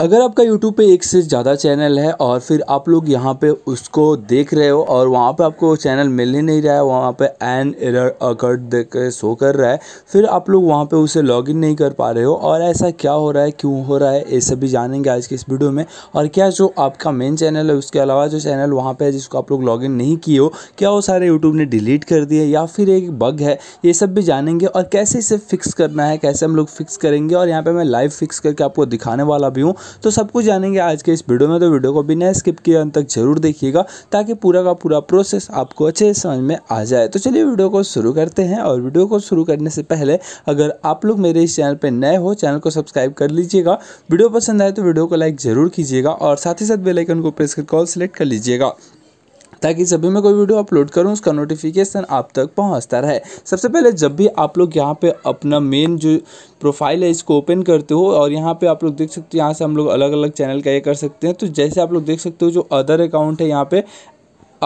अगर आपका YouTube पे एक से ज़्यादा चैनल है और फिर आप लोग यहाँ पे उसको देख रहे हो और वहाँ पे आपको चैनल मिल ही नहीं रहा है वहाँ पे एन एरर अकर्ट देख शो कर रहा है फिर आप लोग वहाँ पे उसे लॉगिन नहीं कर पा रहे हो और ऐसा क्या हो रहा है क्यों हो रहा है ये सब भी जानेंगे आज के इस वीडियो में और क्या जो आपका मेन चैनल है उसके अलावा जो चैनल वहाँ पर है जिसको आप लोग लॉगिन नहीं किए हो क्या वो सारे यूट्यूब ने डिलीट कर दिए या फिर एक बग है ये सब भी जानेंगे और कैसे इसे फिक्स करना है कैसे हम लोग फिक्स करेंगे और यहाँ पर मैं लाइव फिक्स करके आपको दिखाने वाला भी हूँ तो सब कुछ जानेंगे आज के इस वीडियो में तो वीडियो को बिना स्किप किए अंत तक जरूर देखिएगा ताकि पूरा का पूरा प्रोसेस आपको अच्छे से समझ में आ जाए तो चलिए वीडियो को शुरू करते हैं और वीडियो को शुरू करने से पहले अगर आप लोग मेरे इस चैनल पर नए हो चैनल को सब्सक्राइब कर लीजिएगा वीडियो पसंद आए तो वीडियो को लाइक ज़रूर कीजिएगा और साथ ही साथ बेलाइकन को प्रेस कर कॉल सेलेक्ट कर लीजिएगा ताकि जब भी मैं कोई वीडियो अपलोड करूं उसका नोटिफिकेशन आप तक पहुंचता रहे सबसे पहले जब भी आप लोग यहाँ पे अपना मेन जो प्रोफाइल है इसको ओपन करते हो और यहाँ पे आप लोग देख सकते हो यहाँ से हम लोग अलग अलग चैनल का ये कर सकते हैं तो जैसे आप लोग देख सकते हो जो अदर अकाउंट है यहाँ पे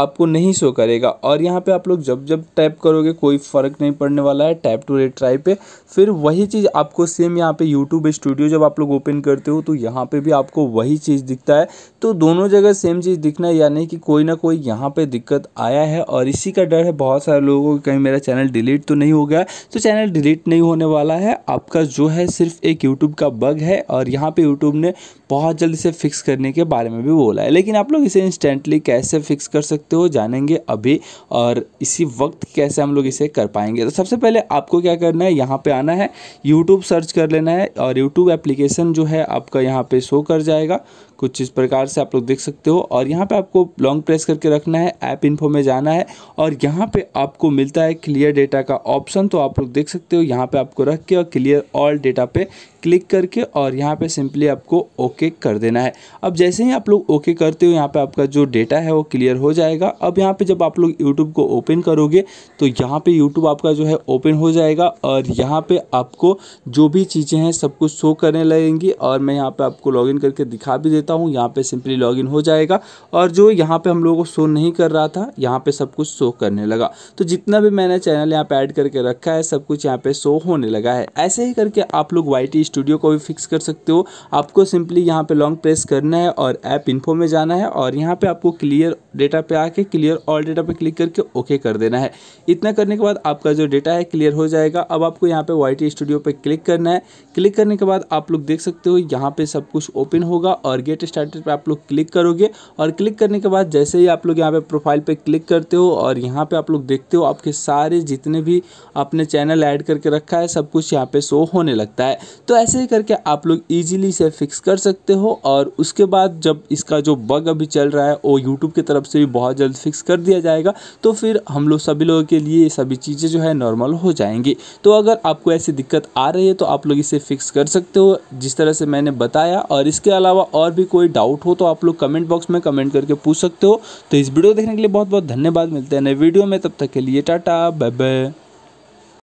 आपको नहीं शो करेगा और यहाँ पे आप लोग जब जब टैप करोगे कोई फ़र्क नहीं पड़ने वाला है टैप टू ट्राई पे फिर वही चीज़ आपको सेम यहाँ पे यूट्यूब स्टूडियो जब आप लोग ओपन करते हो तो यहाँ पे भी आपको वही चीज़ दिखता है तो दोनों जगह सेम चीज़ दिखना यानी कि कोई ना कोई यहाँ पर दिक्कत आया है और इसी का डर है बहुत सारे लोगों को कहीं मेरा चैनल डिलीट तो नहीं हो गया तो चैनल डिलीट नहीं होने वाला है आपका जो है सिर्फ एक यूट्यूब का बग है और यहाँ पर यूट्यूब ने बहुत जल्दी से फिक्स करने के बारे में भी बोला है लेकिन आप लोग इसे इंस्टेंटली कैसे फिक्स कर सकते सकते हो जानेंगे अभी और इसी वक्त कैसे हम लोग इसे कर पाएंगे तो सबसे पहले आपको क्या करना है यहाँ पे आना है यूट्यूब सर्च कर लेना है और यूट्यूब एप्लीकेशन जो है आपका यहाँ पे शो कर जाएगा कुछ इस प्रकार से आप लोग देख सकते हो और यहाँ पे आपको लॉन्ग प्रेस करके रखना है ऐप इन्फो में जाना है और यहाँ पे आपको मिलता है क्लियर डेटा का ऑप्शन तो आप लोग देख सकते हो यहाँ पे आपको रख के और क्लियर ऑल डेटा पे क्लिक करके और यहाँ पे सिंपली आपको ओके कर देना है अब जैसे ही आप लोग ओके करते हो यहाँ पे आपका जो डेटा है वो क्लियर हो जाएगा अब यहाँ पे जब आप लोग यूट्यूब को ओपन करोगे तो यहाँ पे यूट्यूब आपका जो है ओपन हो जाएगा और यहाँ पे आपको जो भी चीज़ें हैं सब कुछ शो करने लगेंगी और मैं यहाँ पर आपको लॉग करके दिखा भी देता हूँ यहाँ पर सिंपली लॉग हो जाएगा और जो यहाँ पर हम लोगों को शो नहीं कर रहा था यहाँ पर सब कुछ शो करने लगा तो जितना भी मैंने चैनल यहाँ पर ऐड करके रखा है सब कुछ यहाँ पर शो होने लगा है ऐसे ही करके आप लोग वाई स्टूडियो को भी फिक्स कर सकते हो आपको सिंपली यहाँ पे लॉन्ग प्रेस करना है और ऐप इन्फो में जाना है और यहाँ पे आपको क्लियर डेटा पे आके क्लियर ऑल डेटा पे क्लिक करके ओके कर देना है इतना करने के बाद आपका जो डेटा है क्लियर हो जाएगा अब आपको यहाँ पे वाई स्टूडियो पे क्लिक करना है क्लिक करने के बाद आप लोग देख सकते हो यहाँ पे सब कुछ ओपन होगा और गेट स्टार्टेड पे आप लोग क्लिक करोगे और क्लिक करने के बाद जैसे ही आप लोग यहाँ पे प्रोफाइल पर क्लिक करते हो और यहाँ पर आप लोग देखते हो आपके सारे जितने भी आपने चैनल ऐड करके रखा है सब कुछ यहाँ पे शो होने लगता है तो ऐसे ही करके आप लोग ईजिली इसे फिक्स कर सकते हो और उसके बाद जब इसका जो बग अभी चल रहा है वो यूट्यूब की तरफ तरफ से भी बहुत जल्द फिक्स कर दिया जाएगा तो फिर हम लोग सभी लोगों के लिए सभी चीज़ें जो है नॉर्मल हो जाएंगी तो अगर आपको ऐसी दिक्कत आ रही है तो आप लोग इसे फिक्स कर सकते हो जिस तरह से मैंने बताया और इसके अलावा और भी कोई डाउट हो तो आप लोग कमेंट बॉक्स में कमेंट करके पूछ सकते हो तो इस वीडियो देखने के लिए बहुत बहुत धन्यवाद मिलते हैं नए वीडियो में तब तक के लिए टाटा बाय बाय